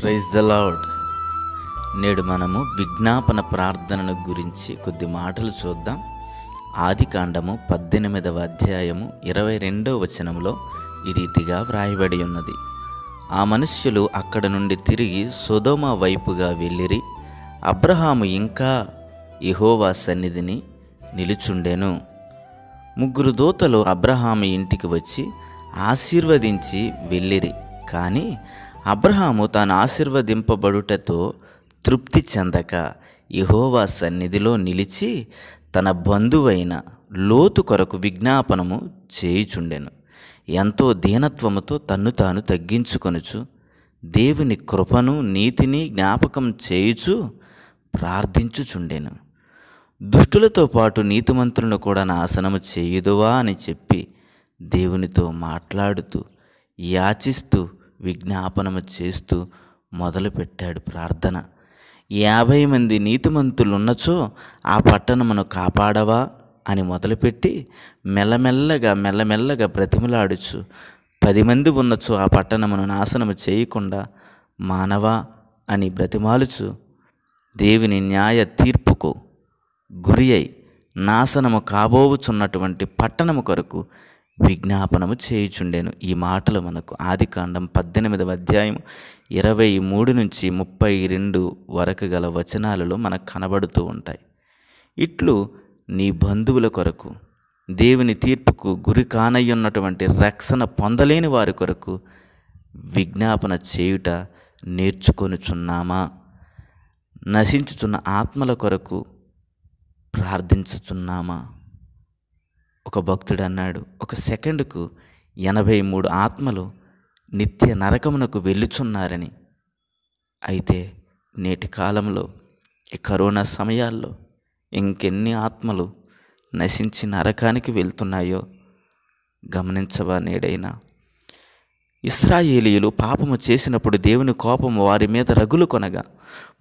praise the lord నేడు మనము విజ్ఞాపన ప్రార్థనను గురించి కొద్ది మాటలు చూద్దాం ఆది కాండము పద్దెనిమిదవ అధ్యాయము ఇరవై రెండవ వచనంలో ఈ రీతిగా వ్రాయబడి ఉన్నది ఆ మనుష్యులు అక్కడ నుండి తిరిగి సుధోమ వైపుగా వెళ్ళిరి అబ్రహాము ఇంకా ఇహోవా సన్నిధిని నిలుచుండెను ముగ్గురు దూతలు అబ్రహాము ఇంటికి వచ్చి ఆశీర్వదించి వెళ్ళిరి కానీ అబ్రహాము తాను ఆశీర్వదింపబడుటతో తృప్తి చెందక యహోవా సన్నిధిలో నిలిచి తన బంధువైన లోతు కొరకు విజ్ఞాపనము చేయుచుండెను ఎంతో దీనత్వముతో తన్ను తాను తగ్గించుకొనుచు దేవుని కృపను నీతిని జ్ఞాపకం చేయుచు ప్రార్థించుచుండెను దుష్టులతో పాటు నీతిమంతులను కూడా నాశనము చేయుదువా అని చెప్పి దేవునితో మాట్లాడుతూ యాచిస్తూ విజ్ఞాపనము చేస్తూ మొదలుపెట్టాడు ప్రార్థన యాభై మంది నీతిమంతులు ఉన్నచో ఆ పట్టణమును కాపాడవా అని మొదలుపెట్టి మెల్లమెల్లగా మెల్లమెల్లగా బ్రతిమలాడుచు పది మంది ఉన్నచో ఆ పట్టణమును నాశనము చేయకుండా మానవా అని బ్రతిమాలుచు దేవుని న్యాయ తీర్పుకు గురి అయి నాశనము కాబోవుచున్నటువంటి పట్టణము కొరకు విజ్ఞాపనము చేయుచుండెను ఈ మాటలు మనకు ఆదికాండం పద్దెనిమిదవ అధ్యాయం ఇరవై మూడు నుంచి ముప్పై రెండు వరకు గల వచనాలలో మనకు కనబడుతూ ఉంటాయి ఇట్లు నీ బంధువుల కొరకు దేవుని తీర్పుకు గురి కానయ్యున్నటువంటి రక్షణ పొందలేని వారి కొరకు విజ్ఞాపన చేయుట నేర్చుకొనుచున్నామా నశించుచున్న ఆత్మల కొరకు ప్రార్థించుచున్నామా ఒక భక్తుడు అన్నాడు ఒక సెకండ్కు ఎనభై మూడు ఆత్మలు నిత్య నరకమునకు వెళ్ళుచున్నారని అయితే నేటి కాలంలో ఈ కరోనా సమయాల్లో ఇంకెన్ని ఆత్మలు నశించి నరకానికి వెళ్తున్నాయో గమనించవా నేడైనా ఇస్రాయేలీయులు పాపము చేసినప్పుడు దేవుని కోపం వారి మీద రగులు కొనగా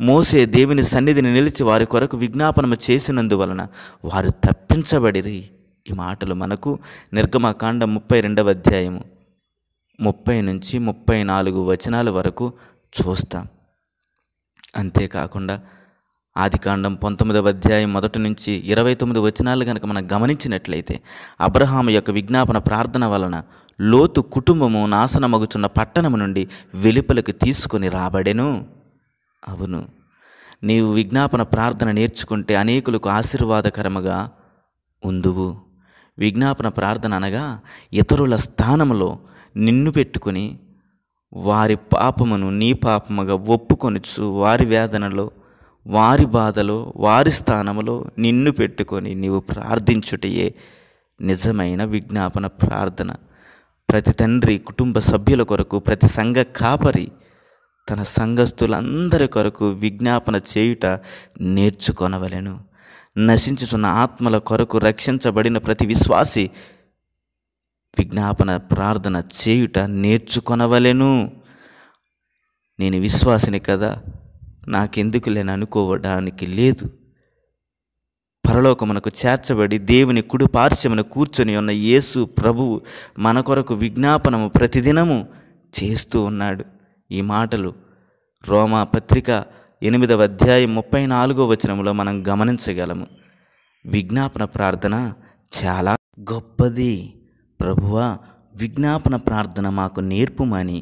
మోసే దేవుని సన్నిధిని నిలిచి వారి కొరకు విజ్ఞాపనము చేసినందువలన వారు తప్పించబడిరి ఈ మాటలు మనకు నిర్గమకాండ ముప్పై రెండవ అధ్యాయము ముప్పై నుంచి ముప్పై నాలుగు వచనాల వరకు చూస్తాం అంతేకాకుండా ఆదికాండం పంతొమ్మిదవ అధ్యాయం మొదటి నుంచి ఇరవై తొమ్మిది వచనాలు కనుక మనం గమనించినట్లయితే అబ్రహాం యొక్క విజ్ఞాపన ప్రార్థన వలన లోతు కుటుంబము నాశనమగుచున్న పట్టణము నుండి వెలుపలకు తీసుకొని రాబడెను అవును నీవు విజ్ఞాపన ప్రార్థన నేర్చుకుంటే అనేకులకు ఆశీర్వాదకరముగా ఉందువు విజ్ఞాపన ప్రార్థన అనగా ఇతరుల స్థానంలో నిన్ను పెట్టుకుని వారి పాపమును నీ పాపముగా ఒప్పుకొనుచు వారి వేదనలో వారి బాధలో వారి స్థానంలో నిన్ను పెట్టుకొని నీవు ప్రార్థించుటయే నిజమైన విజ్ఞాపన ప్రార్థన ప్రతి తండ్రి కుటుంబ సభ్యుల కొరకు ప్రతి సంఘ కాపరి తన సంఘస్థులందరి కొరకు విజ్ఞాపన చేయుట నేర్చుకొనవలెను నశించుచున్న ఆత్మల కొరకు రక్షించబడిన ప్రతి విశ్వాసి విజ్ఞాపన ప్రార్థన చేయుట నేర్చుకొనవలెను నేను విశ్వాసిని కదా నాకెందుకు లేని అనుకోవడానికి లేదు పరలోకమునకు చేర్చబడి దేవుని కుడి పార్శ్వమును కూర్చొని ఉన్న యేసు ప్రభువు మన కొరకు విజ్ఞాపనము ప్రతిదినము చేస్తూ ఉన్నాడు ఈ మాటలు రోమా పత్రిక ఎనిమిదవ అధ్యాయం ముప్పై నాలుగో వచనంలో మనం గమనించగలము విజ్ఞాపన ప్రార్థన చాలా గొప్పది ప్రభువా విజ్ఞాపన ప్రార్థన మాకు నేర్పుమని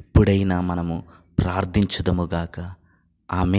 ఇప్పుడైనా మనము ప్రార్థించుదముగాక ఆమె